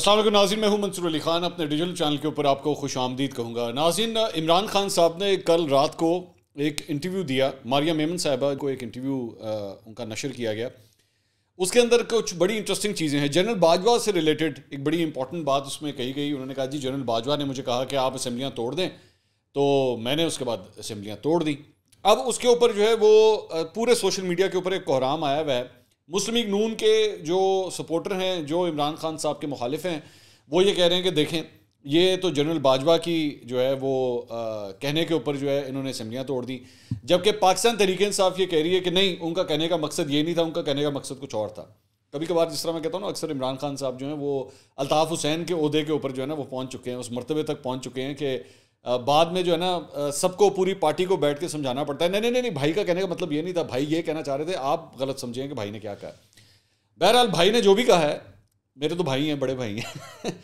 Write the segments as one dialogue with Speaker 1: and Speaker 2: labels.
Speaker 1: असल नाजिन मैं हूँ मंसूर अली खान अपने डिजिटल चैनल के ऊपर आपको खुश आमदीद कहूँगा नाजिन इमरान खान साहब ने कल रात को एक इंटरव्यू दिया मारिया मेमन साहबा को एक इंटरव्यू उनका नशर किया गया उसके अंदर कुछ बड़ी इंटरेस्टिंग चीज़ें हैं जनरल बाजवा से रिलेटेड एक बड़ी इंपॉर्टेंट बात उसमें कही गई उन्होंने कहा जी जनरल बाजवा ने मुझे कहा कि आप असम्बलियाँ तोड़ दें तो मैंने उसके बाद असम्बलियाँ तोड़ दी अब उसके ऊपर जो है वो पूरे सोशल मीडिया के ऊपर एक कोहराम आया हुआ है मुस्लिम लीग नून के जो सपोर्टर हैं जो इमरान खान साहब के मुखालिफ हैं वो ये कह रहे हैं कि देखें ये तो जनरल बाजवा की जो है वो आ, कहने के ऊपर जो है इन्होंने असम्बलियाँ तोड़ दी जबकि पाकिस्तान तरीके साफ ये कह रही है कि नहीं उनका कहने का मकसद ये नहीं था उनका कहने का मकसद कुछ और था कभी कभार जिस तरह मैं कहता हूँ ना अक्सर इमरान खान साहब जो हैं वो अल्ताफ़ हुसैन के अहदे के ऊपर जो है ना वो पहुँच चुके हैं उस मरतबे तक पहुँच चुके हैं कि बाद में जो है ना सबको पूरी पार्टी को बैठ के समझाना पड़ता है नहीं नहीं नहीं भाई का कहने का मतलब ये नहीं था भाई ये कहना चाह रहे थे आप गलत समझे कि भाई ने क्या कहा बहरहाल भाई ने जो भी कहा है मेरे तो भाई हैं बड़े भाई हैं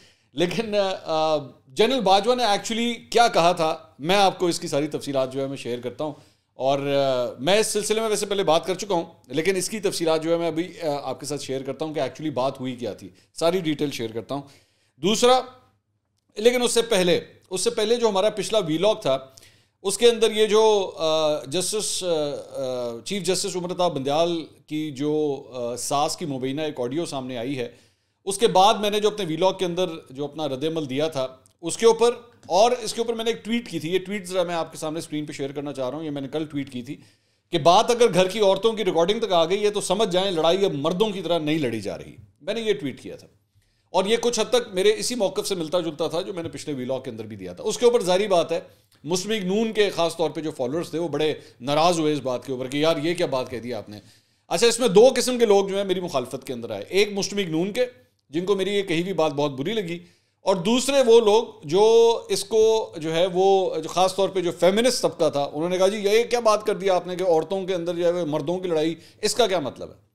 Speaker 1: लेकिन जनरल बाजवा ने एक्चुअली क्या कहा था मैं आपको इसकी सारी तफसीत जो है मैं शेयर करता हूँ और मैं इस सिलसिले में वैसे पहले बात कर चुका हूँ लेकिन इसकी तफसीत जो है मैं अभी आपके साथ शेयर करता हूँ कि एक्चुअली बात हुई क्या थी सारी डिटेल शेयर करता हूँ दूसरा लेकिन उससे पहले उससे पहले जो हमारा पिछला वीलॉग था उसके अंदर ये जो justice chief justice Umar Ata Bandial की जो सास की मुबैना एक ऑडियो सामने आई है उसके बाद मैंने जो अपने वीलॉग के अंदर जो अपना रद्दमल दिया था उसके ऊपर और इसके ऊपर मैंने एक ट्वीट की थी ये ट्वीट ज़रा मैं आपके सामने स्क्रीन पे शेयर करना चाह रहा हूँ ये मैंने कल ट्वीट की थी कि बात अगर घर की औरतों की रिकॉर्डिंग तक आ गई है तो समझ जाएं लड़ाई अब मर्दों की तरह नहीं लड़ी जा रही मैंने ये ट्वीट किया था और ये कुछ हद तक मेरे इसी मौक़ से मिलता जुलता था जो मैंने पिछले वीलॉग के अंदर भी दिया था उसके ऊपर जारी बात है मुस्लिम नून के खास तौर पे जो फॉलोअर्स थे वो बड़े नाराज़ हुए इस बात के ऊपर कि यार ये क्या बात कह दी आपने अच्छा इसमें दो किस्म के लोग जो है मेरी मुखालफत के अंदर आए एक मुस्लिम नून के जिनको मेरी ये कही हुई बात बहुत बुरी लगी और दूसरे वो लोग जो इसको जो है वो जो ख़ास तौर पे जो फेमिनिस्ट तबका था उन्होंने कहा जी ये क्या बात कर दिया आपने कि औरतों के अंदर जो है मर्दों की लड़ाई इसका क्या मतलब है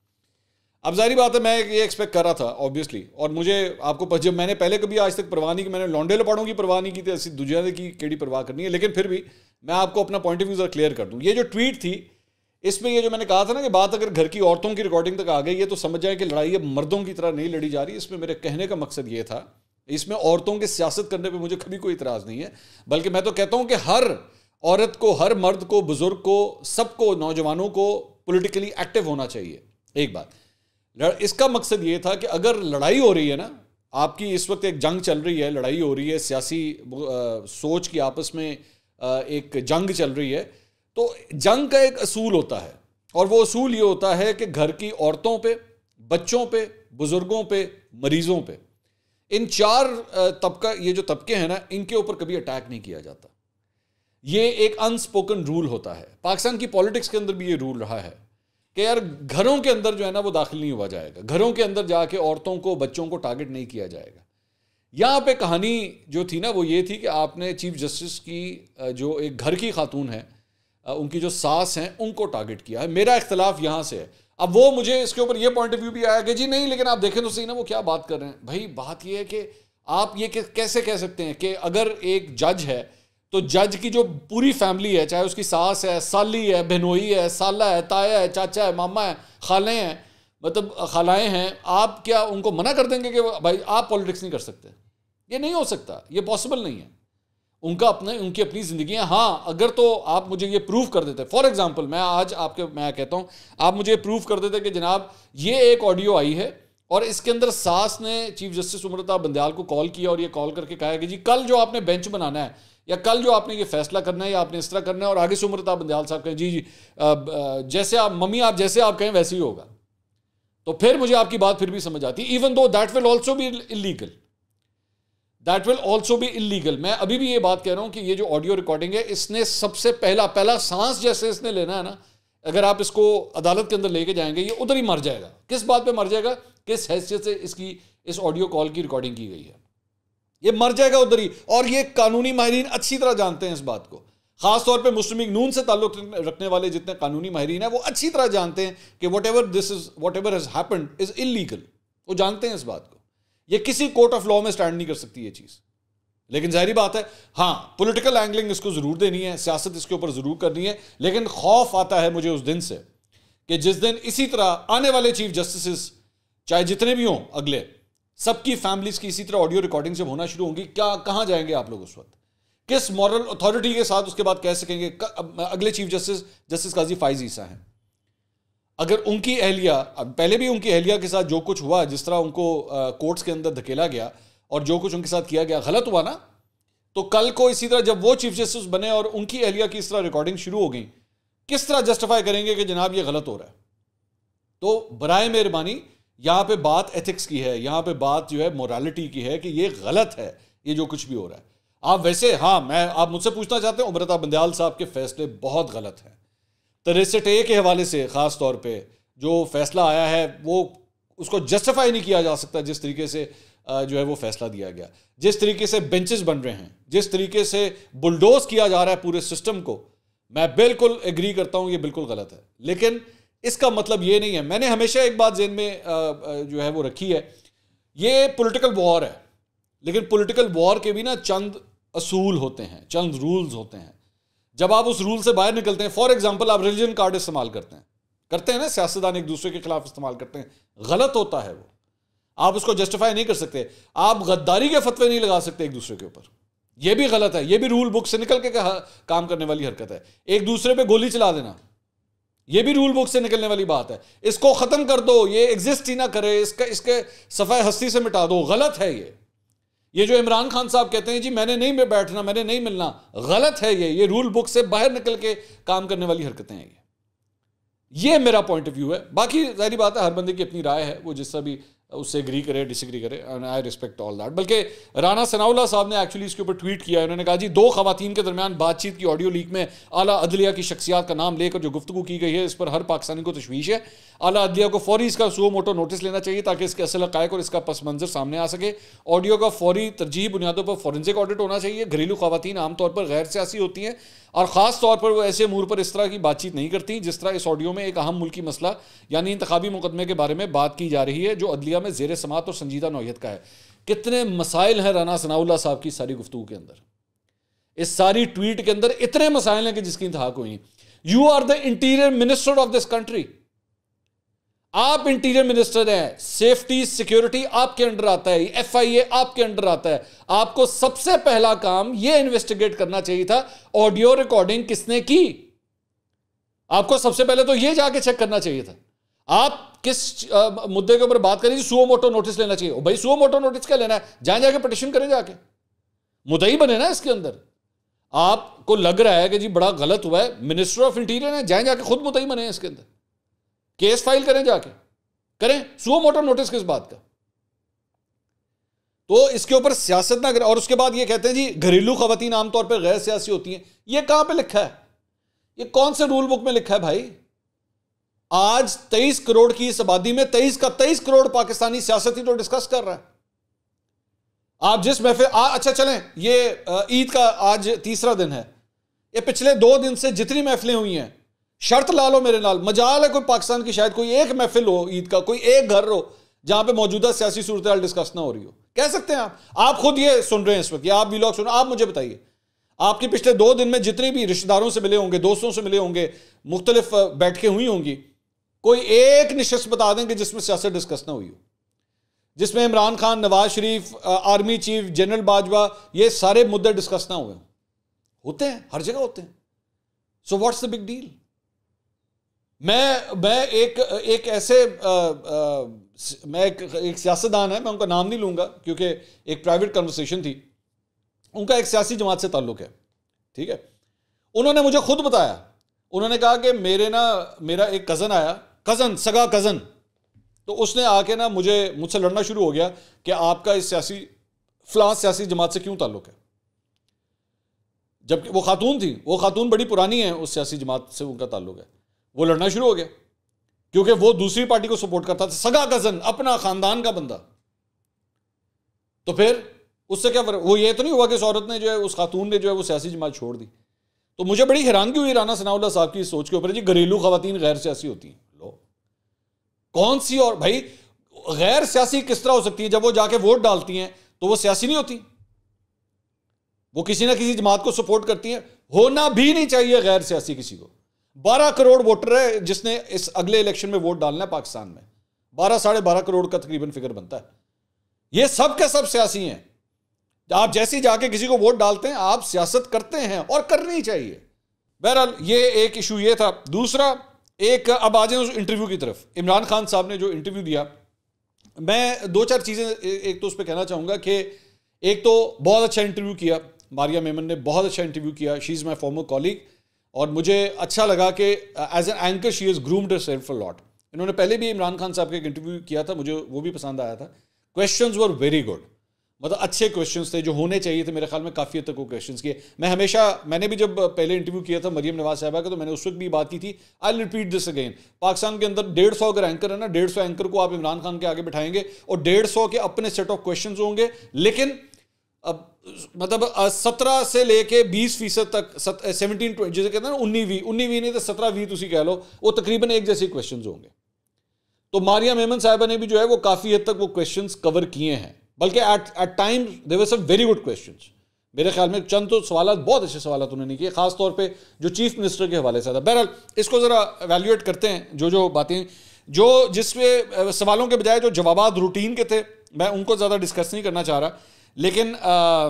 Speaker 1: अब जारी बात है मैं ये एक्सपेक्ट कर रहा था ऑब्वियसली और मुझे आपको पता जब मैंने पहले कभी आज तक परवाह नहीं की मैंने लॉन्डे लपाड़ों की परवाह नहीं की थी ऐसी दुनिया की केड़ी परवाह करनी है लेकिन फिर भी मैं आपको अपना पॉइंट ऑफ व्यू जरा क्लियर कर दूँ ये जो ट्वीट थी इसमें ये जो मैंने कहा था ना कि बात अगर घर की औरतों की रिकॉर्डिंग तक आ गई है तो समझ जाए कि लड़ाई अब मर्दों की तरह नहीं लड़ी जा रही इसमें मेरे कहने का मकसद ये था इसमें औरतों की सियासत करने पर मुझे कभी कोई इतराज़ नहीं है बल्कि मैं तो कहता हूँ कि हर औरत को हर मर्द को बुज़ुर्ग को सबको नौजवानों को पोलिटिकली एक्टिव होना चाहिए एक बात इसका मकसद ये था कि अगर लड़ाई हो रही है ना आपकी इस वक्त एक जंग चल रही है लड़ाई हो रही है सियासी सोच की आपस में आ, एक जंग चल रही है तो जंग का एक असूल होता है और वो असूल ये होता है कि घर की औरतों पे बच्चों पे बुज़ुर्गों पे मरीज़ों पे इन चार तबका ये जो तबके हैं ना इनके ऊपर कभी अटैक नहीं किया जाता ये एक अनस्पोकन रूल होता है पाकिस्तान की पॉलिटिक्स के अंदर भी ये रूल रहा है कि यार घरों के अंदर जो है ना वो दाखिल नहीं हुआ जाएगा घरों के अंदर जाके औरतों को बच्चों को टारगेट नहीं किया जाएगा यहाँ पे कहानी जो थी ना वो ये थी कि आपने चीफ जस्टिस की जो एक घर की खातून है उनकी जो सास हैं उनको टारगेट किया है मेरा इख्तलाफ यहाँ से है अब वो मुझे इसके ऊपर ये पॉइंट ऑफ व्यू भी आया कि जी नहीं लेकिन आप देखें तो सही ना वो क्या बात कर रहे हैं भाई बात ये है कि आप ये कैसे कह सकते हैं कि अगर एक जज है तो जज की जो पूरी फैमिली है चाहे उसकी सास है साली है बहनोई है साला है ताया है चाचा है मामा है खाले हैं मतलब खालाएँ हैं आप क्या उनको मना कर देंगे कि भाई आप पॉलिटिक्स नहीं कर सकते ये नहीं हो सकता ये पॉसिबल नहीं है उनका अपने उनकी अपनी ज़िंदगी है हाँ अगर तो आप मुझे ये प्रूव कर देते फॉर एग्जाम्पल मैं आज आपके मैं कहता हूँ आप मुझे प्रूव कर देते कि जनाब ये एक ऑडियो आई है और इसके अंदर सास ने चीफ जस्टिस उम्रता बंदयाल को कॉल किया और ये कॉल करके कहा कि जी कल जो आपने बेंच बनाना है या कल जो आपने ये फैसला करना है या आपने इस तरह करना है और आगे से उम्र बंदयाल साहब कहें जी जी जैसे आप मम्मी आप जैसे आप कहें वैसे ही होगा तो फिर मुझे आपकी बात फिर भी समझ आती even though that will also भी इलीगल दैट विल ऑल्सो भी इलीगल मैं अभी भी ये बात कह रहा हूं कि ये जो ऑडियो रिकॉर्डिंग है इसने सबसे पहला पहला सांस जैसे इसने लेना है ना अगर आप इसको अदालत के अंदर लेके जाएंगे ये उधर ही मर जाएगा किस बात पे मर जाएगा किस हैसियत से इसकी इस ऑडियो कॉल की रिकॉर्डिंग की गई है ये मर जाएगा उधर ही और ये कानूनी माहरीन अच्छी तरह जानते हैं इस बात को खासतौर पर मुस्लिम नून से ताल्लुक रखने वाले जितने कानूनी माहरीन हैं वो अच्छी तरह जानते हैं कि whatever this is whatever has happen is illegal वो जानते हैं इस बात को ये किसी कोर्ट ऑफ लॉ में स्टैंड नहीं कर सकती ये चीज़ लेकिन जाहिर बात है हाँ पोलिटिकल एंगलिंग इसको ज़रूर देनी है सियासत इसके ऊपर ज़रूर करनी है लेकिन खौफ आता है मुझे उस दिन से कि जिस दिन इसी तरह आने वाले चीफ जस्टिस चाहे जितने भी हों अगले सबकी फैमिलीज की इसी तरह ऑडियो रिकॉर्डिंग जब होना शुरू होंगी क्या कहां जाएंगे आप लोग उस वक्त किस मॉरल अथॉरिटी के साथ उसके बाद कह सकेंगे अगले chief justice justice Qazi Faez Isa हैं अगर उनकी अहलिया पहले भी उनकी अहलिया के साथ जो कुछ हुआ जिस तरह उनको कोर्ट्स के अंदर धकेला गया और जो कुछ उनके साथ किया गया गलत हुआ ना तो कल को इसी तरह जब वो चीफ जस्टिस बने और उनकी अहलिया की इस तरह रिकॉर्डिंग शुरू हो गई किस तरह जस्टिफाई करेंगे कि जनाब ये गलत हो रहा है तो बरए मेहरबानी यहाँ पे बात एथिक्स की है यहाँ पे बात जो है मोरालिटी की है कि ये गलत है ये जो कुछ भी हो रहा है आप वैसे हाँ मैं आप मुझसे पूछना चाहते हैं उम्रता बंदयाल साहब के फैसले बहुत गलत हैं ए के हवाले से ख़ास तौर पे जो फैसला आया है वो उसको जस्टिफाई नहीं किया जा सकता जिस तरीके से जो है वो फैसला दिया गया जिस तरीके से बेंचेस बन रहे हैं जिस तरीके से बुलडोज किया जा रहा है पूरे सिस्टम को मैं बिल्कुल एग्री करता हूँ ये बिल्कुल गलत है लेकिन इसका मतलब ये नहीं है मैंने हमेशा एक बात जेन में जो है वो रखी है ये पॉलिटिकल वॉर है लेकिन पॉलिटिकल वॉर के भी ना चंद असूल होते हैं चंद रूल्स होते हैं जब आप उस रूल से बाहर निकलते हैं फॉर एग्जाम्पल आप रिलीजन कार्ड इस्तेमाल करते हैं करते हैं ना सियासतदान एक दूसरे के खिलाफ इस्तेमाल करते हैं गलत होता है वो आप उसको जस्टिफाई नहीं कर सकते आप गद्दारी के फतवे नहीं लगा सकते एक दूसरे के ऊपर यह भी गलत है यह भी रूल बुक से निकल के काम करने वाली हरकत है एक दूसरे पर गोली चला देना ये भी रूल बुक से निकलने वाली बात है इसको ख़त्म कर दो ये एग्जिस्ट ही ना करे इसका इसके सफ़ाई हस्ती से मिटा दो गलत है ये ये जो इमरान खान साहब कहते हैं जी मैंने नहीं बैठना मैंने नहीं मिलना गलत है ये ये रूल बुक से बाहर निकल के काम करने वाली हरकतें हैं ये ये मेरा पॉइंट ऑफ व्यू है बाकी जाहिर बात है हर बंदे की अपनी राय है वो जिसका भी उससे एग्री करे डिसग्री करे and I respect all that बल्कि राना सनाउल्ला साहब ने एक्चुअली इसके ऊपर ट्वीट किया उन्होंने कहा जी दो खातन के दरमियान बातचीत की ऑडियो लीक में आला अदलिया की शख्सियात का नाम लेकर जो गुफ्तु की गई है इस पर हर पाकिस्तानी को तशवीश है आला अदलिया को फौरी इसका सो मोटो नोटिस लेना चाहिए ताकि इसके असल हकायक और इसका पस मंजर सामने आ सके ऑडियो का फौरी तरजीह बुनियादों पर फॉरेंसिक ऑडिट होना चाहिए घरेलू खातन आमतौर पर गैर सियासी होती हैं और ख़ास तौर पर वो ऐसे अमूर पर इस तरह की बातचीत नहीं करती जिस तरह इस ऑडियो में एक अहम मुल्की मसला यानी इंतबी मुकदमे के बारे में बात की जा रही है जो अदलिया में जेर समात और संजीदा नौीयत का है कितने मसाइल हैं राना सनाउल्ला साहब की सारी गुफ्तु के अंदर इस सारी ट्वीट के अंदर इतने मसाइल हैं कि जिसकी इंतहा हुई you are the interior minister of this country आप इंटीरियर मिनिस्टर हैं सेफ्टी सिक्योरिटी आपके अंडर आता है एफ आई ए आपके अंडर आता है आपको सबसे पहला काम यह इन्वेस्टिगेट करना चाहिए था ऑडियो रिकॉर्डिंग किसने की आपको सबसे पहले तो यह जाके चेक करना चाहिए था आप किस आ, मुद्दे के ऊपर बात करें सुओ मोटो नोटिस लेना चाहिए भाई सुओ मोटो नोटिस क्या लेना है जहां जाके पटिशन करें जाके मुद्दा ही बने ना इसके अंदर आपको लग रहा है कि जी बड़ा गलत हुआ है मिनिस्टर ऑफ इंटीरियर है जहां जाके खुद मुद्दा ही बने इसके अंदर केस फाइल करें जाके करें सुओ मोटो नोटिस किस बात का तो इसके ऊपर सियासत ना करें और उसके बाद ये कहते हैं जी घरेलू खातन आमतौर पर गैर सियासी होती हैं ये कहां पे लिखा है ये कौन से रूल बुक में लिखा है भाई आज 23 करोड़ की इस आबादी में 23 का 23 करोड़ पाकिस्तानी सियासत ही तो डिस्कस कर रहा है आप जिस महफिल अच्छा चलें ये ईद का आज तीसरा दिन है ये पिछले दो दिन से जितनी महफिलें हुई हैं शर्त ला लो मेरे नाल मजाल है कोई पाकिस्तान की शायद कोई एक महफिल हो ईद का कोई एक घर हो जहां पे मौजूदा सियासी सूरत डिस्कस ना हो रही हो कह सकते हैं आप आप खुद ये सुन रहे हैं इस वक्त आप भी सुन आप मुझे बताइए आपके पिछले दो दिन में जितने भी रिश्तेदारों से मिले होंगे दोस्तों से मिले होंगे मुख्तलिफ बैठकें हुई होंगी कोई एक नशस्त बता दें कि जिसमें सियासत डिस्कस ना हुई हो जिसमें Imran Khan Nawaz Sharif army chief general Bajwa ये सारे मुद्दे डिस्कस ना हुए होते हैं हर जगह होते हैं so what's the big deal मैं मैं एक एक ऐसे आ, आ, मैं एक, एक सियासतदान है मैं उनका नाम नहीं लूंगा क्योंकि एक प्राइवेट कन्वर्सेशन थी उनका एक सियासी जमात से ताल्लुक़ है ठीक है उन्होंने मुझे खुद बताया उन्होंने कहा कि मेरे ना मेरा एक कज़न आया कज़न सगा कज़न तो उसने आके ना मुझे मुझसे लड़ना शुरू हो गया कि आपका इस सियासी फ्लां सियासी जमात से क्यों ताल्लुक़ है जबकि वो खातून थी वो खातून बड़ी पुरानी है उस सियासी जमात से उनका ताल्लुक़ है वो लड़ना शुरू हो गया क्योंकि वो दूसरी पार्टी को सपोर्ट करता था सगा कजन अपना खानदान का बंदा तो फिर उससे क्या वो ये तो नहीं हुआ कि उस औरत ने जो है उस खातून ने जो है वो सियासी जमात छोड़ दी तो मुझे बड़ी हैरानगी हुई राना सनाउल्ला साहब की सोच के ऊपर जी घरेलू खातन गैर सियासी होती हैं लो कौन सी और भाई गैर सियासी किस तरह हो सकती है जब वो जाके वोट डालती हैं तो वो सियासी नहीं होती वो किसी ना किसी जमात को सपोर्ट करती हैं होना भी नहीं चाहिए गैर सियासी किसी को बारह करोड़ वोटर है जिसने इस अगले इलेक्शन में वोट डालना है पाकिस्तान में बारह साढ़े बारह करोड़ का तकरीबन फिगर बनता है ये सब के सब सियासी हैं आप जैसी जाके किसी को वोट डालते हैं आप सियासत करते हैं और करनी चाहिए बहरहाल ये एक इशू ये था दूसरा एक अब आ जाए उस इंटरव्यू की तरफ इमरान खान साहब ने जो इंटरव्यू दिया मैं दो चार चीज़ें एक तो उस पर कहना चाहूँगा कि एक तो बहुत अच्छा इंटरव्यू किया मारिया मेमन ने बहुत अच्छा इंटरव्यू किया she is my former colleague और मुझे अच्छा लगा कि as an anchor she is groomed self lot इन्होंने पहले भी इमरान खान साहब का एक इंटरव्यू किया था मुझे वो भी पसंद आया था क्वेश्चन वर वेरी गुड मतलब अच्छे क्वेश्चंस थे जो होने चाहिए थे मेरे ख्याल में काफ़ी हद तक वो क्वेश्चंस किए मैं हमेशा मैंने भी जब पहले इंटरव्यू किया था मरियम नवाज साहबा का तो मैंने उस वक्त भी बात की थी I repeat this again Pakistan के अंदर डेढ़ सौ अगर एंकर है ना डेढ़ सौ एंकर को आप इमरान खान के आगे बिठाएंगे और डेढ़ सौ के अपने सेट ऑफ क्वेश्चन होंगे लेकिन अब मतलब सत्रह से लेके बीस फीसद तक सेवनटीन ट्वेंटी जैसे कहते हैं ना उन्नी वी उन्नी वी नहीं तो सत्रह वी तुम कह लो वो तकरीबन एक जैसे क्वेश्चन होंगे तो मारिया मेमन साहबा ने भी जो है वो काफ़ी हद तक वो क्वेश्चन कवर किए हैं बल्कि at at time there were some very good question मेरे ख्याल में चंद तो सवाल बहुत अच्छे सवाल उन्होंने किए खासतौर पर जो चीफ मिनिस्टर के हवाले से था बहरहाल इसको ज़रा एवेल्यूएट करते हैं जो जो बातें जो जिसमें सवालों के बजाय जो जवाब रूटीन के थे मैं उनको ज़्यादा डिस्कस नहीं करना चाह रहा लेकिन आ,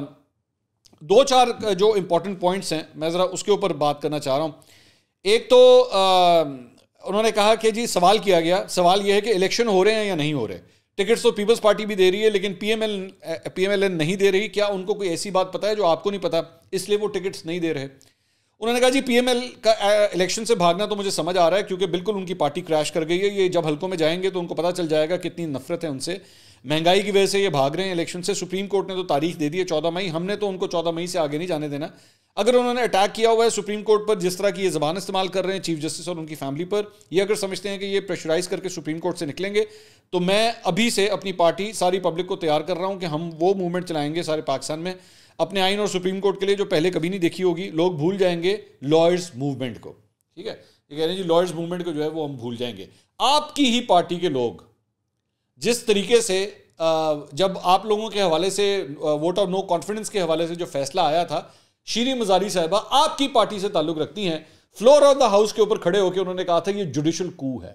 Speaker 1: दो चार जो इम्पोर्टेंट पॉइंट्स हैं मैं ज़रा उसके ऊपर बात करना चाह रहा हूँ एक तो आ, उन्होंने कहा कि जी सवाल किया गया सवाल यह है कि इलेक्शन हो रहे हैं या नहीं हो रहे टिकट्स तो पीपल्स पार्टी भी दे रही है लेकिन पीएमएल पीएमएलएन नहीं दे रही क्या उनको कोई ऐसी बात पता है जो आपको नहीं पता इसलिए वो टिकट्स नहीं दे रहे उन्होंने कहा जी पीएमएल का इलेक्शन से भागना तो मुझे समझ आ रहा है क्योंकि बिल्कुल उनकी पार्टी क्रैश कर गई है ये जब हल्कों में जाएंगे तो उनको पता चल जाएगा कितनी नफरत है उनसे महंगाई की वजह से ये भाग रहे हैं इलेक्शन से सुप्रीम कोर्ट ने तो तारीख दे दी है चौदह मई हमने तो उनको चौदह मई से आगे नहीं जाने देना अगर उन्होंने अटैक किया हुआ है सुप्रीम कोर्ट पर जिस तरह की ये जबान इस्तेमाल कर रहे हैं चीफ जस्टिस और उनकी फैमिली पर ये अगर समझते हैं कि ये प्रेशराइज करके सुप्रीम कोर्ट से निकलेंगे तो मैं अभी से अपनी पार्टी सारी पब्लिक को तैयार कर रहा हूँ कि हम वो मूवमेंट चलाएंगे सारे पाकिस्तान में अपने आइन और सुप्रीम कोर्ट के लिए जो पहले कभी नहीं देखी होगी लोग भूल जाएंगे लॉयर्स मूवमेंट को ठीक है ये कह रहे हैं जी लॉयर्स मूवमेंट को जो है वो हम भूल जाएंगे आपकी ही पार्टी के लोग जिस तरीके से जब आप लोगों के हवाले से वोट ऑफ नो कॉन्फिडेंस के हवाले से जो फैसला आया था शीरी मजारी साहिबा आपकी पार्टी से ताल्लुक रखती हैं फ्लोर ऑफ द हाउस के ऊपर खड़े होकर उन्होंने कहा था ये जुडिशल कू है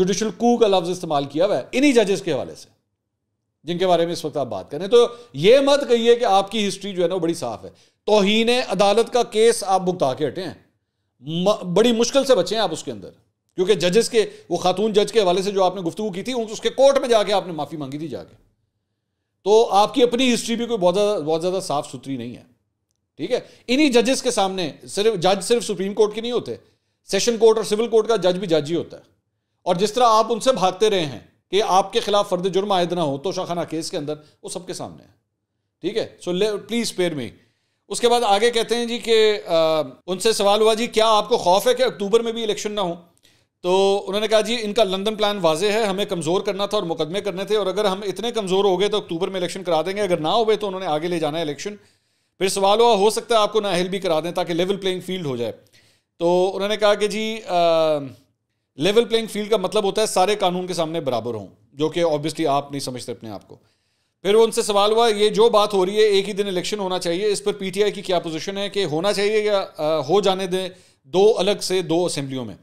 Speaker 1: जुडिशल कू का लफ्ज इस्तेमाल किया हुआ है इन्हीं जजेस के हवाले से जिनके बारे में इस वक्त आप बात करें तो ये मत कहिए कि आपकी हिस्ट्री जो है ना बड़ी साफ है तोहन अदालत का केस आप भुगता के हटे हैं बड़ी मुश्किल से बचे हैं आप उसके अंदर क्योंकि जजेस के वो खातून जज के हवाले से जो आपने गुफ्तु की थी उसके कोर्ट में जाके आपने माफ़ी मांगी थी जाके तो आपकी अपनी हिस्ट्री भी कोई बहुत ज़्यादा बहुत ज़्यादा साफ सुथरी नहीं है ठीक है इन्हीं जजेस के सामने सिर्फ जज सिर्फ सुप्रीम कोर्ट के नहीं होते सेशन कोर्ट और सिविल कोर्ट का जज भी जज ही होता है और जिस तरह आप उनसे भागते रहे हैं कि आपके खिलाफ फर्द जुर्म आयद ना हो तो शाखाना केस के अंदर वो सबके सामने है ठीक है सो ले प्लीज़ पेयर में उसके बाद आगे कहते हैं जी कि उनसे सवाल हुआ जी क्या आपको खौफ है कि अक्टूबर में भी इलेक्शन ना हो तो उन्होंने कहा जी इनका लंदन प्लान वाजे है हमें कमज़ोर करना था और मुकदमे करने थे और अगर हम इतने कमज़ोर हो गए तो अक्टूबर में इलेक्शन करा देंगे अगर ना हुए तो उन्होंने आगे ले जाना है इलेक्शन फिर सवाल हुआ हो सकता है आपको नााहल भी करा दें ताकि लेवल प्लेइंग फील्ड हो जाए तो उन्होंने कहा कि जी लेवल प्लेइंग फील्ड का मतलब होता है सारे कानून के सामने बराबर हों जो कि ऑब्वियसली आप नहीं समझते अपने आप को फिर उनसे सवाल हुआ ये जो बात हो रही है एक ही दिन इलेक्शन होना चाहिए इस पर पीटीआई की क्या पोजीशन है कि होना चाहिए या आ, हो जाने दें दो अलग से दो असेंबलियों में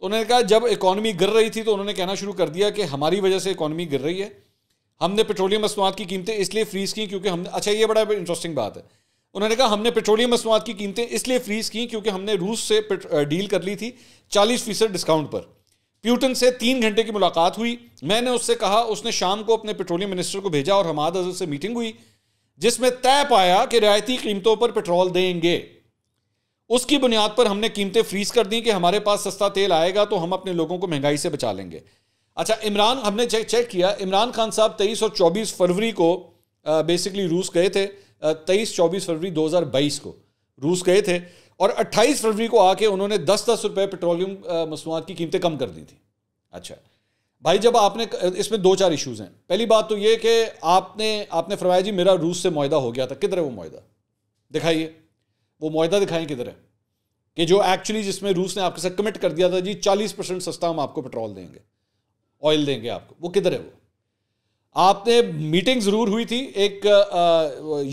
Speaker 1: तो उन्होंने कहा जब इकॉनमी गिर रही थी तो उन्होंने कहना शुरू कर दिया कि हमारी वजह से इकॉनमी गिर रही है हमने पेट्रोलियम मसनूआत की कीमतें इसलिए फ्रीज़ की क्योंकि हमने अच्छा ये बड़ा इंटरेस्टिंग बात है उन्होंने कहा हमने पेट्रोलियम मसनूआत की कीमतें इसलिए फ्रीज़ की क्योंकि हमने रूस से डील कर ली थी चालीस फीसद डिस्काउंट पर प्यूटन से तीन घंटे की मुलाकात हुई मैंने उससे कहा उसने शाम को अपने पेट्रोलियम मिनिस्टर को भेजा और हमाद अजहर से मीटिंग हुई जिसमें तय पाया कि रियायती कीमतों पर पेट्रोल देंगे उसकी बुनियाद पर हमने कीमतें फ्रीज कर दी कि हमारे पास सस्ता तेल आएगा तो हम अपने लोगों को महंगाई से बचा लेंगे अच्छा इमरान हमने चेक चेक किया इमरान खान साहब तेईस और चौबीस फरवरी को बेसिकली रूस गए थे तेईस चौबीस फरवरी 2022 को रूस गए थे और 28 फरवरी को आके उन्होंने 10 दस रुपए पेट्रोलियम मसनूआत की कीमतें कम कर दी थी अच्छा भाई जब आपने इसमें दो चार इश्यूज़ हैं पहली बात तो ये कि आपने आपने फरमाया जी मेरा रूस से माहा हो गया था किधर है वो माहा दिखाइए वो मुहिदा दिखाएं किधर है कि जो एक्चुअली जिसमें रूस ने आपके साथ कमिट कर दिया था जी चालीस परसेंट सस्ता हम आपको पेट्रोल देंगे ऑयल देंगे आपको वो किधर है वो आपने मीटिंग ज़रूर हुई थी एक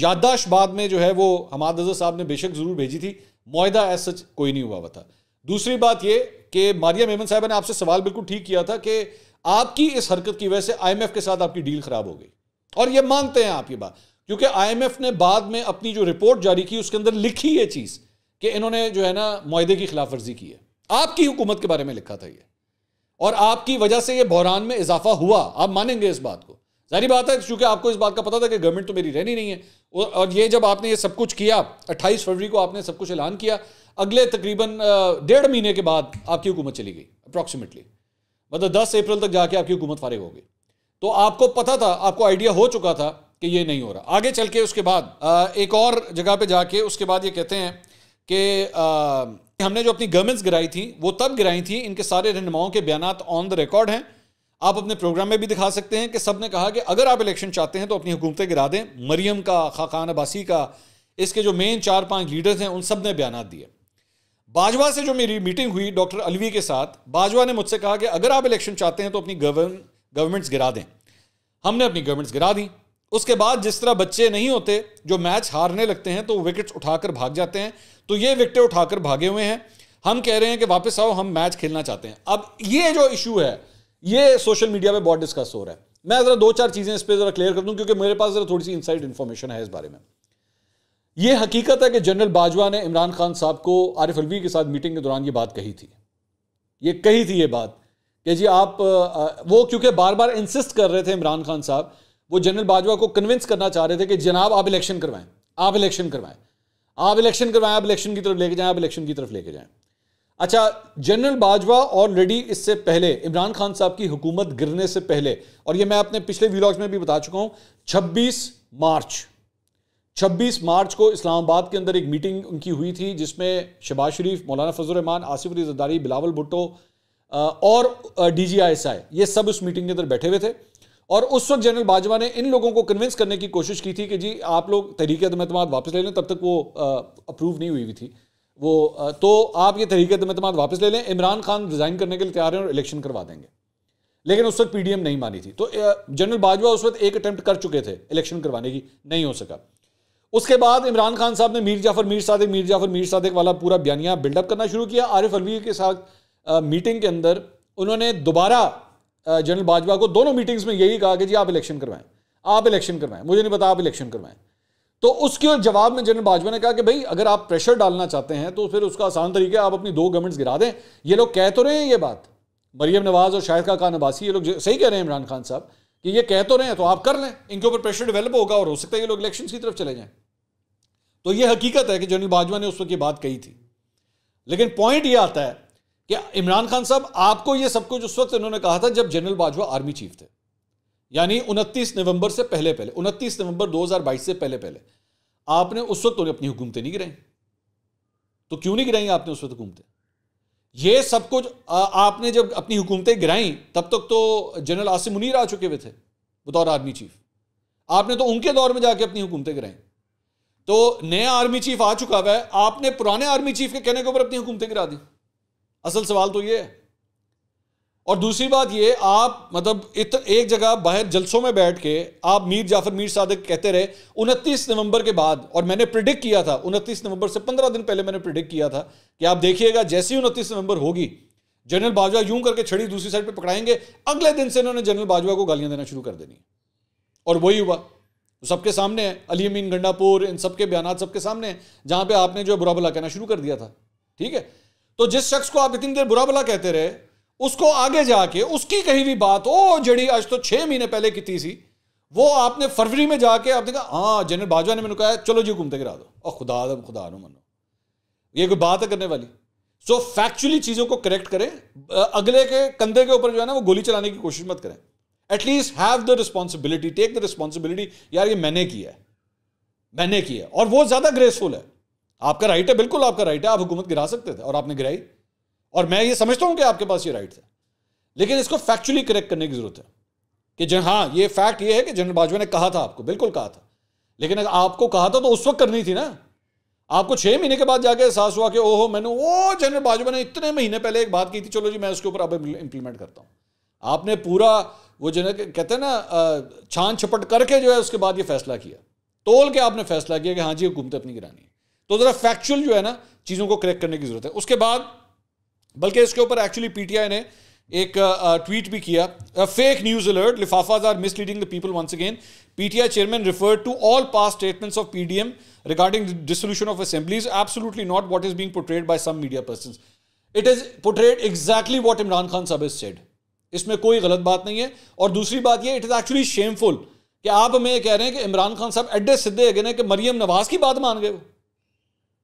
Speaker 1: याददाश्त बाद में जो है वो हमाद अजहर साहब ने बेशक ज़रूर भेजी थी मुहिदा एज सच कोई नहीं हुआ हुआ था दूसरी बात ये कि मारिया मेमन साहब ने आपसे सवाल बिल्कुल ठीक किया था कि आपकी इस हरकत की वजह से आईएमएफ के साथ आपकी डील ख़राब हो गई और ये मानते हैं आप ये बात क्योंकि आईएमएफ ने बाद में अपनी जो रिपोर्ट जारी की उसके अंदर लिखी ये चीज़ कि इन्होंने जो है ना मुहिदे की खिलाफ वर्जी की है आपकी हुकूमत के बारे में लिखा था ये और आपकी वजह से ये बहरान में इजाफा हुआ आप मानेंगे इस बात को जारी बात है क्योंकि आपको इस बात का पता था कि गवर्नमेंट तो मेरी रहनी नहीं है और ये जब आपने ये सब कुछ किया 28 फरवरी को आपने सब कुछ ऐलान किया अगले तकरीबन डेढ़ महीने के बाद आपकी हुकूमत चली गई अप्रॉक्सीमेटली मतलब 10 अप्रैल तक जाके आपकी हुकूमत फारिग हो गई तो आपको पता था आपको आइडिया हो चुका था कि ये नहीं हो रहा आगे चल के उसके बाद एक और जगह पे जाके उसके बाद ये कहते हैं कि हमने जो अपनी गवर्नमेंट्स गिराई थी वो तब गिराई थी इनके सारे रहनुमाओं के बयान ऑन द रिकॉर्ड हैं आप अपने प्रोग्राम में भी दिखा सकते हैं कि सब ने कहा कि अगर आप इलेक्शन चाहते हैं तो अपनी हुकूमतें गिरा दें मरियम का खाकान अबासी का इसके जो मेन चार पांच लीडर्स हैं उन सब ने बयान दिए बाजवा से जो मेरी मीटिंग हुई डॉक्टर अलवी के साथ बाजवा ने मुझसे कहा कि अगर आप इलेक्शन चाहते हैं तो अपनी गवर्न गवर्नमेंट्स गिरा दें हमने अपनी गवर्नमेंट्स गिरा दी उसके बाद जिस तरह बच्चे नहीं होते जो मैच हारने लगते हैं तो विकेट्स उठाकर भाग जाते हैं तो ये विकेटें उठाकर भागे हुए हैं हम कह रहे हैं कि वापस आओ हम मैच खेलना चाहते हैं अब ये जो इशू है ये सोशल मीडिया पे बहुत डिस्कस हो रहा है मैं ज़रा दो चार चीज़ें इस पर ज़रा क्लियर कर दूं क्योंकि मेरे पास ज़रा थोड़ी सी इनसाइड इन्फॉर्मेशन है इस बारे में ये हकीकत है कि जनरल बाजवा ने इमरान खान साहब को आरिफ अलवी के साथ मीटिंग के दौरान ये बात कही थी ये कही थी ये बात कि जी आप वो क्योंकि बार बार इंसिस्ट कर रहे थे इमरान खान साहब वो जनरल बाजवा को कन्विंस करना चाह रहे थे कि जनाब आप इलेक्शन करवाएं आप इलेक्शन करवाएं आप इलेक्शन करवाएं आप इलेक्शन की तरफ लेके जाएं आप इलेक्शन की तरफ लेके जाएं अच्छा जनरल बाजवा ऑलरेडी इससे पहले इमरान खान साहब की हुकूमत गिरने से पहले और ये मैं अपने पिछले व्लॉग्स में भी बता चुका हूं छब्बीस मार्च 26 मार्च को इस्लामाबाद के अंदर एक मीटिंग उनकी हुई थी जिसमें शबाज शरीफ मौलाना फजल रहमान आसिफ अली जद्दारी बिलावल भुट्टो और D G I S I ये सब उस मीटिंग के अंदर बैठे हुए थे और उस वक्त जनरल बाजवा ने इन लोगों को कन्विंस करने की कोशिश की थी कि जी आप लोग तरीके अदमतमाद वापस ले लें तब तक वो अप्रूव नहीं हुई हुई थी वो आ, तो आप ये तरीके अदमतमाद वापस ले लें इमरान खान रिज़ाइन करने के लिए तैयार हैं और इलेक्शन करवा देंगे लेकिन उस वक्त पीडीएम नहीं मानी थी तो जनरल बाजवा उस वक्त एक अटैम्प्ट कर चुके थे इलेक्शन करवाने की नहीं हो सका उसके बाद इमरान खान साहब ने मीर जाफर मीर सादिक मीर जाफर मीर सादिक वाला पूरा बयानिया बिल्डअप करना शुरू किया आरिफ अलवी के साथ मीटिंग के अंदर उन्होंने दोबारा जनरल बाजवा को दोनों मीटिंग्स में यही कहा कि जी आप इलेक्शन करवाएं आप इलेक्शन करवाएं मुझे नहीं पता आप इलेक्शन करवाएं तो उसके जवाब में जनरल बाजवा ने कहा कि भाई अगर आप प्रेशर डालना चाहते हैं तो फिर उसका आसान तरीका आप अपनी दो गवर्नमेंट्स गिरा दें ये लोग कह तो रहे हैं ये बात मरियम नवाज और शाहिद का खान अबासी ये लोग सही कह रहे हैं इमरान खान साहब कि ये कह तो रहे हैं तो आप कर लें इनके ऊपर प्रेशर डेवलप होगा और हो सकता है ये लोग इलेक्शन की तरफ चले जाएं तो ये हकीकत है कि जनरल बाजवा ने उस वक्त ये बात कही थी लेकिन पॉइंट ये आता है कि इमरान खान साहब आपको यह सब कुछ उस वक्त इन्होंने कहा था जब जनरल बाजवा आर्मी चीफ थे यानी 29 नवंबर से पहले पहले 29 नवंबर 2022 से पहले पहले आपने उस वक्त उन्हें अपनी हुकूमतें नहीं गिराई तो क्यों नहीं गिराई आपने उस वक्त हुकूमतें ये सब कुछ आपने जब अपनी हुकूमतें गिराई तब तक तो जनरल आसिम मुनीर आ चुके हुए थे बतौर आर्मी चीफ आपने तो उनके दौर में जाके अपनी हुकूमतें गिराई तो नया आर्मी चीफ आ चुका हुआ है आपने पुराने आर्मी चीफ के कहने के ऊपर अपनी हुकूमतें गिरा दी असल सवाल तो ये है और दूसरी बात ये आप मतलब इत, एक जगह बाहर जलसों में बैठ के आप मीर जाफर मीर सादक कहते रहे उनतीस नवंबर के बाद और मैंने प्रिडिक्ट किया था उनतीस नवंबर से पंद्रह दिन पहले मैंने प्रिडिक्ट किया था कि आप देखिएगा जैसे ही उनतीस नवंबर होगी जनरल बाजवा यूं करके छड़ी दूसरी साइड पर पकड़ाएंगे अगले दिन से इन्होंने जनरल बाजवा को गालियां देना शुरू कर देनी और वही हुआ तो सबके सामने अली अमीन गंडापुर इन सबके बयान सबके सामने जहां पर आपने जो बुरा भला कहना शुरू कर दिया था ठीक है तो जिस शख्स को आप इतनी देर बुरा भला कहते रहे उसको आगे जाके उसकी कही भी बात ओ जड़ी आज तो छह महीने पहले की थी सी वो आपने फरवरी में जाके आपने कहा हाँ जनरल बाजवा ने मैंने कहा चलो जी घूमते गिरा दो और खुदा आदम खुदा आनो मनो ये कोई बात है करने वाली सो फैक्चुअली चीज़ों को करेक्ट करें अगले के कंधे के ऊपर जो है ना वो गोली चलाने की कोशिश मत करें at least have the responsibility take the responsibility यार ये मैंने किया है मैंने किया और वो ज़्यादा ग्रेसफुल है आपका राइट है बिल्कुल आपका राइट है आप हुकूमत गिरा सकते थे और आपने गिराई और मैं ये समझता हूँ कि आपके पास ये राइट है लेकिन इसको फैक्चुअली करेक्ट करने की ज़रूरत है कि जन हाँ ये फैक्ट ये है कि जनरल बाजवा ने कहा था आपको बिल्कुल कहा था लेकिन अगर आपको कहा था तो उस वक्त करनी थी ना आपको छः महीने के बाद जाके एहसास हुआ कि ओहो मैंने वो जनरल बाजवा ने इतने महीने पहले एक बात की थी चलो जी मैं उसके ऊपर अब इंप्लीमेंट करता हूँ आपने पूरा वो जो कहते हैं ना छान छपट करके जो है उसके बाद ये फैसला किया तोल के आपने फैसला किया कि हाँ जी हुकूमत अपनी गिरानी तो ज़रा फैक्चुअल जो है ना चीज़ों को करेक्ट करने की ज़रूरत है उसके बाद बल्कि इसके ऊपर एक्चुअली पीटीआई ने एक ट्वीट भी किया फेक न्यूज अलर्ट लिफाफाज are misleading the people once again PTI chairman referred to all past statements of PDM regarding dissolution of assemblies absolutely not what is being portrayed by some media person it is portrayed exactly what Imran Khan साहब is said इसमें कोई गलत बात नहीं है और दूसरी बात यह इट इज एक्चुअली शेमफुल कि आप हमें कह रहे हैं कि इमरान खान साहब एड्रेस सिद्धे है कि मरियम नवाज की बात मान गए वो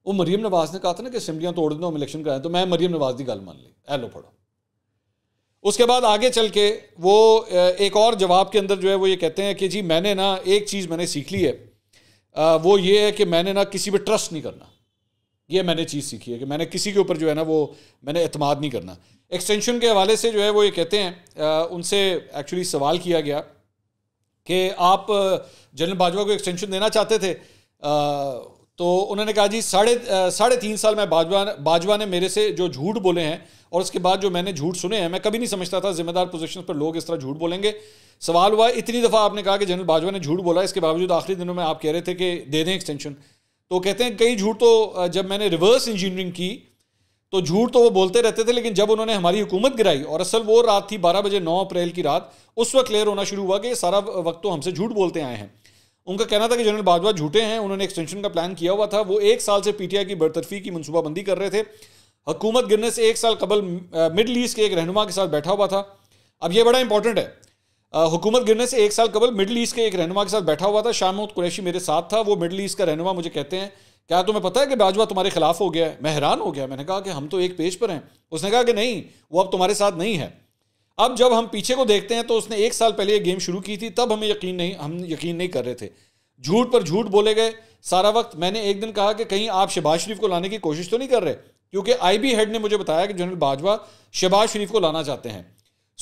Speaker 1: वो मरीम नवाज ने कहा था ना कि ਅਸੈਂਬਲੀਆਂ तोड़ दो हम इलेक्शन कराएं तो मैं मरीम नवाज की गल मान ली ए लो पढ़ो उसके बाद आगे चल के वो एक और जवाब के अंदर जो है वो ये कहते हैं कि जी मैंने ना एक चीज़ मैंने सीख ली है वो ये है कि मैंने ना किसी पर ट्रस्ट नहीं करना ये मैंने चीज़ सीखी है कि मैंने किसी के ऊपर जो है ना वो मैंने अतमाद नहीं करना एक्सटेंशन के हवाले से जो है वो ये कहते हैं उनसे एक्चुअली सवाल किया गया कि आप जनरल बाजवा को एक्सटेंशन देना चाहते थे तो उन्होंने कहा जी साढ़े साढ़े तीन साल में बाजवा बाजवा ने मेरे से जो झूठ बोले हैं और उसके बाद जो मैंने झूठ सुने हैं मैं कभी नहीं समझता था जिम्मेदार पोजीशंस पर लोग इस तरह झूठ बोलेंगे सवाल हुआ इतनी दफ़ा आपने कहा कि जनरल बाजवा ने झूठ बोला इसके बावजूद आखिरी दिनों में आप कह रहे थे कि दे दें एक्सटेंशन तो कहते हैं कई झूठ तो जब मैंने रिवर्स इंजीनियरिंग की तो झूठ तो वो बोलते रहते थे लेकिन जब उन्होंने हमारी हुकूमत गिराई और असल वो रात थी बारह बजे नौ अप्रैल की रात उस वक्त क्लियर होना शुरू हुआ कि सारा वक्त तो हमसे झूठ बोलते आए हैं उनका कहना था कि जनरल बाजवा झूठे हैं उन्होंने एक्सटेंशन का प्लान किया हुआ था वो एक साल से पीटीआई की बरतरफी की मनसूबाबंदी कर रहे थे हुकूमत गिरने से एक साल कबल मिडल ईस्ट के एक रहनुमा के साथ बैठा हुआ था अब यह बड़ा इंपॉर्टेंट है हुकूमत गिरने से एक साल कबल मिडल ईस्ट के एक रहनुमा के साथ बैठा हुआ था शामोद कुरैशी मेरे साथ था वो मिडल ईस्ट का रहनुमा मुझे कहते हैं क्या तुम्हें पता है कि बाजवा तुम्हारे खिलाफ हो गया है मैं हैरान हो गया मैंने कहा कि हम तो एक पेज पर हैं उसने कहा कि नहीं वो अब तुम्हारे साथ नहीं है अब जब हम पीछे को देखते हैं तो उसने एक साल पहले ये गेम शुरू की थी तब हमें यकीन नहीं हम यकीन नहीं कर रहे थे झूठ पर झूठ बोले गए सारा वक्त मैंने एक दिन कहा कि कहीं आप शहबाज शरीफ को लाने की कोशिश तो नहीं कर रहे क्योंकि आईबी हेड ने मुझे बताया कि जनरल बाजवा शहबाज शरीफ को लाना चाहते हैं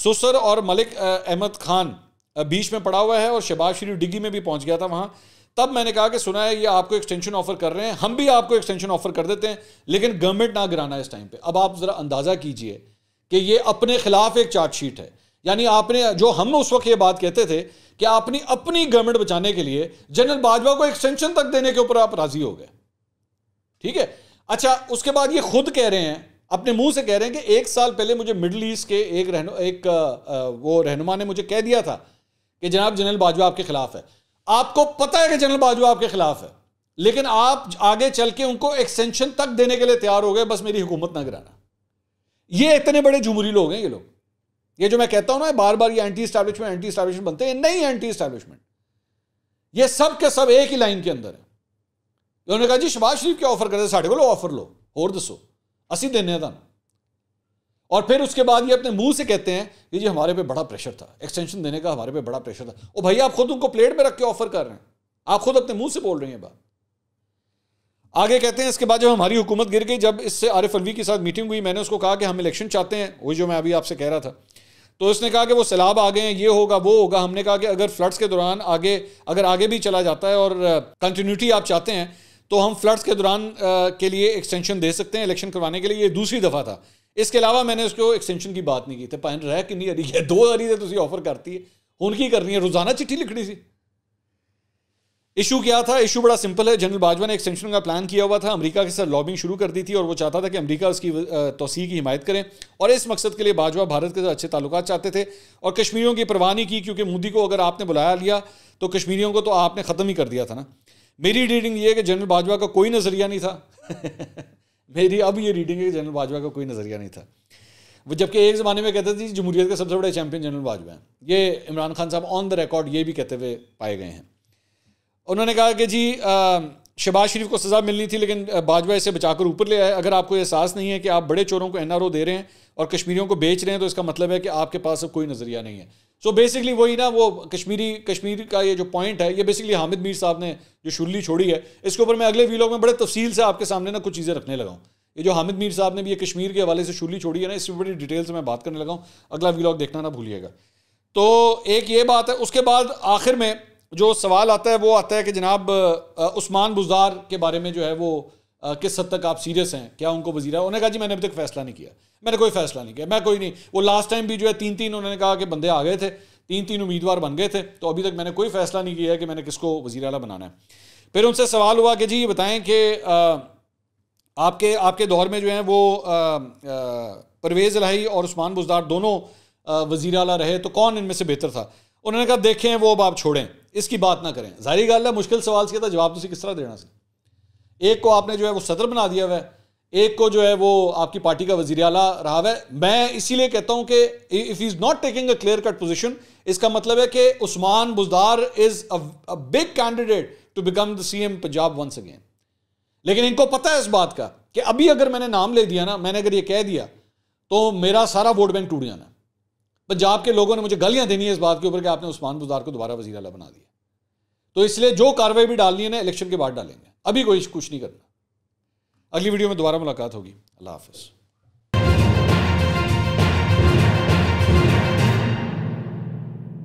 Speaker 1: सुसर और मलिक अहमद खान बीच में पड़ा हुआ है और शहबाज शरीफ डिग्गी में भी पहुंच गया था वहां तब मैंने कहा कि सुना है ये आपको एक्सटेंशन ऑफर कर रहे हैं हम भी आपको एक्सटेंशन ऑफर कर देते हैं लेकिन गवर्नमेंट ना गिराना इस टाइम पे अब आप ज़रा अंदाज़ा कीजिए कि ये अपने खिलाफ एक चार्जशीट है यानी आपने जो हम उस वक्त ये बात कहते थे कि आपने अपनी गवर्नमेंट बचाने के लिए जनरल बाजवा को एक्सटेंशन तक देने के ऊपर आप राजी हो गए ठीक है अच्छा उसके बाद ये खुद कह रहे हैं अपने मुंह से कह रहे हैं कि एक साल पहले मुझे मिडल ईस्ट के एक रहन एक वो रहनुमा ने मुझे कह दिया था कि जनाब जनरल बाजवा आपके खिलाफ है आपको पता है कि जनरल बाजवा आपके खिलाफ है लेकिन आप आगे चल के उनको एक्सटेंशन तक देने के लिए तैयार हो गए बस मेरी हुकूमत ना गिराना ये इतने बड़े जुमरी लोग हैं ये लोग ये जो मैं कहता हूं ना बार बार ये एंटी स्टैब्लिशमेंट एंटी स्टैब्लिशमेंट बनते हैं नहीं एंटी स्टैब्लिशमेंट ये सब के सब एक ही लाइन के अंदर है उन्होंने कहा जी शबाज शरीफ क्या ऑफर कर साढ़े को ऑफर लो और दसो असी देने था ना और फिर उसके बाद ये अपने मुंह से कहते हैं कि जी हमारे पे बड़ा प्रेशर था एक्सटेंशन देने का हमारे पे बड़ा प्रेशर था ओ भाई आप खुद उनको प्लेट में रख के ऑफर कर रहे हैं आप खुद अपने मुंह से बोल रहे हैं बात आगे कहते हैं इसके बाद जब हमारी हुकूमत गिर गई जब इससे आरिफ अलवी के साथ मीटिंग हुई मैंने उसको कहा कि हम इलेक्शन चाहते हैं वही जो मैं अभी आपसे कह रहा था तो उसने कहा कि वो सैलाब आ गए हैं ये होगा वो होगा हमने कहा कि अगर फ्लड्स के दौरान आगे अगर आगे भी चला जाता है और कंटिन्यूटी आप चाहते हैं तो हम फ्लड्स के दौरान के लिए एक्सटेंशन दे सकते हैं इलेक्शन करवाने के लिए ये दूसरी दफ़ा था इसके अलावा मैंने उसको एक्सटेंशन की बात नहीं की थी पहन रह कि नहीं अरी है दो अरी है ऑफर तो करती है उनकी करनी है रोज़ाना चिट्ठी लिखनी सी इशू क्या था इशू बड़ा सिंपल है जनरल बाजवा ने एक्सटेंशन का प्लान किया हुआ था अमेरिका के साथ लॉबिंग शुरू कर दी थी और वो चाहता था कि अमेरिका उसकी तोसी की हिमायत करें और इस मकसद के लिए बाजवा भारत के साथ अच्छे ताल्लुक चाहते थे और कश्मीरियों की परवाह नहीं की क्योंकि मोदी को अगर आपने बुलाया लिया तो कश्मीरियों को तो आपने ख़त्म ही कर दिया था ना मेरी रीडिंग ये है कि जनरल बाजवा का कोई नज़रिया नहीं था मेरी अब ये रीडिंग है कि जनरल बाजवा का कोई नज़रिया नहीं था वो जबकि एक ज़माने में कहते थे जमहूरियत के सबसे बड़े चैम्पियन जनरल बाजवा हैं ये इमरान खान साहब ऑन द रिकॉर्ड ये भी कहते हुए पाए गए हैं उन्होंने कहा कि जी शहबाज शरीफ को सज़ा मिलनी थी लेकिन बाजवा इसे बचाकर ऊपर ले आए अगर आपको एहसास नहीं है कि आप बड़े चोरों को एनआरओ दे रहे हैं और कश्मीरियों को बेच रहे हैं तो इसका मतलब है कि आपके पास अब कोई नज़रिया नहीं है सो बेसिकली वही ना वो कश्मीरी कश्मीर का ये जो पॉइंट है ये बेसिकली हामिद मीर साहब ने जो शुरली छोड़ी है इसके ऊपर मैं अगले वीलॉग में बड़े तफसील से आपके सामने ना कुछ चीज़ें रखने लगा हूँ ये जो हामिद मीर साहब ने भी ये कश्मीर के हवाले से शुरली छोड़ी है ना इससे बड़ी डिटेल से मैं बात करने लगा हूँ अगला वीलॉग देखना ना भूलिएगा तो एक ये बात है उसके बाद आखिर में जो सवाल आता है वो आता है कि जनाब उस्मान बुजार के बारे में जो है वो किस हद तक आप सीरियस हैं क्या उनको वजीर है उन्होंने कहा जी मैंने अभी तक फैसला नहीं किया मैंने कोई फैसला नहीं किया मैं कोई नहीं वो लास्ट टाइम भी जो है तीन तीन उन्होंने कहा कि बंदे आ गए थे तीन तीन उम्मीदवार बन गए थे तो अभी तक मैंने कोई फैसला नहीं किया है कि मैंने किसको वजीर अला बनाना है फिर उनसे सवाल हुआ कि जी ये बताएं कि आपके आपके दौर में जो है वो परवेज़ लाही और उस्मान बुजदार दोनों वजीर अला रहे तो कौन इनमें से बेहतर था उन्होंने कहा देखें वो अब आप छोड़ें इसकी बात ना करें जाहिर गल है मुश्किल सवाल से था जवाब तो किस तरह देना सी एक को आपने जो है वो सदर बना दिया हुआ है एक को जो है वो आपकी पार्टी का वजीर अला रहा है मैं इसीलिए कहता हूं कि if is not taking a clear cut position इसका मतलब है कि Usman Buzdar is a big candidate to become the C M Punjab once again लेकिन इनको पता है इस बात का कि अभी अगर मैंने नाम ले दिया ना मैंने अगर ये कह दिया तो मेरा सारा वोट बैंक टूट जाना पंजाब के लोगों ने मुझे गलियां देनी है इस बात के ऊपर कि आपने उस्मान बुजार को दोबारा वजी अला बना दिया तो इसलिए जो कार्रवाई भी डालनी है ना इलेक्शन के बाद डालेंगे अभी कोई कुछ नहीं करना अगली वीडियो में दोबारा मुलाकात होगी अल्लाह हाफिज़